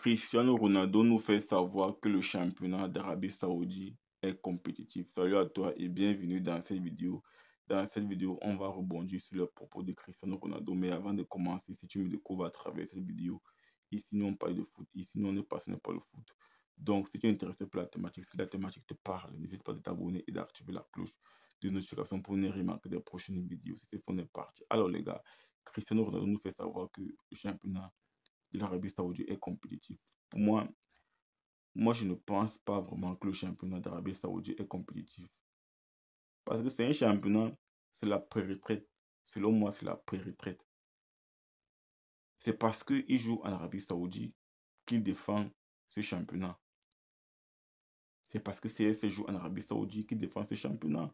Cristiano Ronaldo nous fait savoir que le championnat d'Arabie Saoudite est compétitif. Salut à toi et bienvenue dans cette vidéo. Dans cette vidéo, on va rebondir sur le propos de Cristiano Ronaldo. Mais avant de commencer, si tu me découvres à travers cette vidéo, ici nous on parle de foot, ici nous on ne passionné pas le foot. Donc, si tu es intéressé par la thématique, si la thématique te parle, n'hésite pas à t'abonner et d'activer la cloche de notification pour ne remarquer des prochaines vidéos. C'était on est parti. Alors les gars, Cristiano Ronaldo nous fait savoir que le championnat l'Arabie Saoudite est compétitif. Pour moi, moi, je ne pense pas vraiment que le championnat d'Arabie Saoudite est compétitif. Parce que c'est un championnat, c'est la pré-retraite. Selon moi, c'est la pré-retraite. C'est parce qu'il joue en Arabie Saoudite qu'il défend ce championnat. C'est parce que CS joue en Arabie Saoudite qu'il défend ce championnat.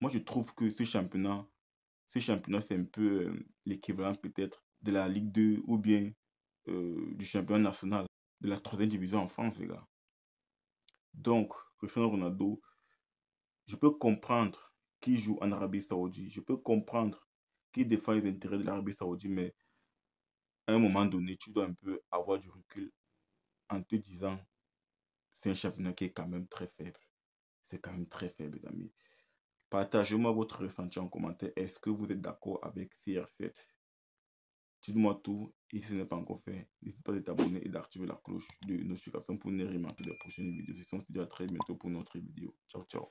Moi, je trouve que ce championnat, ce championnat, c'est un peu euh, l'équivalent peut-être de la Ligue 2 ou bien euh, du championnat national de la troisième division en France, les gars. Donc, Cristiano Ronaldo, je peux comprendre qui joue en Arabie Saoudite, je peux comprendre qui défend les intérêts de l'Arabie Saoudite, mais à un moment donné, tu dois un peu avoir du recul en te disant c'est un championnat qui est quand même très faible. C'est quand même très faible, les amis. Partagez-moi votre ressenti en commentaire. Est-ce que vous êtes d'accord avec CR7 Dites-moi tout. Et si ce n'est pas encore fait, n'hésite pas à t'abonner et d'activer la cloche de notification pour ne rien manquer des prochaines vidéos. Si on se dit à très bientôt pour notre vidéo. Ciao, ciao.